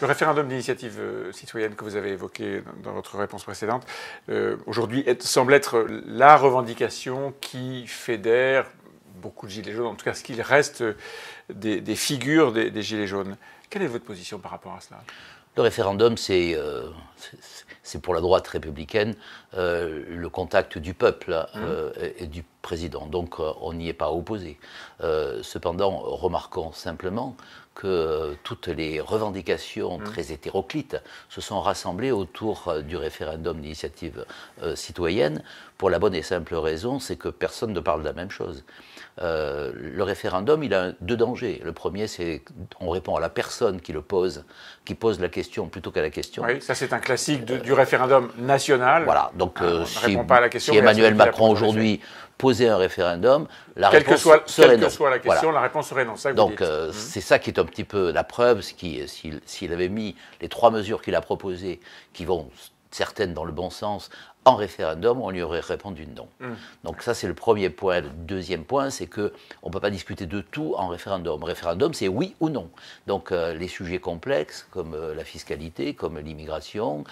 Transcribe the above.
Le référendum d'initiative euh, citoyenne que vous avez évoqué dans votre réponse précédente, euh, aujourd'hui semble être la revendication qui fédère beaucoup de Gilets jaunes, en tout cas ce qu'il reste des, figures des, Gilets jaunes. Quelle est votre position par rapport à cela Le référendum, euh, c'est c'est pour la droite républicaine le contact du peuple hein, mmh. et du peuple président. Donc euh, on n'y est pas opposé. Euh, cependant, remarquons simplement que euh, toutes les revendications mm. très hétéroclites se sont rassemblées autour du référendum d'initiative citoyenne pour la bonne et simple raison, c'est que personne ne parle de la même chose. le référendum, il a deux dangers. Le premier, c'est on répond à la personne qui le pose, qui pose la question plutôt qu'à la question. Oui, ça c'est un classique du référendum national. Voilà, donc si Emmanuel Macron aujourd'hui poser un référendum, la quelle réponse que soit, quelle que soit la question, la réponse serait non. Donc euh, mmh. c'est ça qui est un petit peu la preuve, s'il avait mis les trois mesures qu'il a proposées, qui vont certaines dans le bon sens, en référendum, on lui aurait répondu non. Mmh. Donc ça, c'est le premier point. Le deuxième point, c'est qu'on ne peut pas discuter de tout en référendum. Référendum, c'est oui ou non. Donc euh, les sujets complexes, comme euh, la fiscalité, comme l'immigration.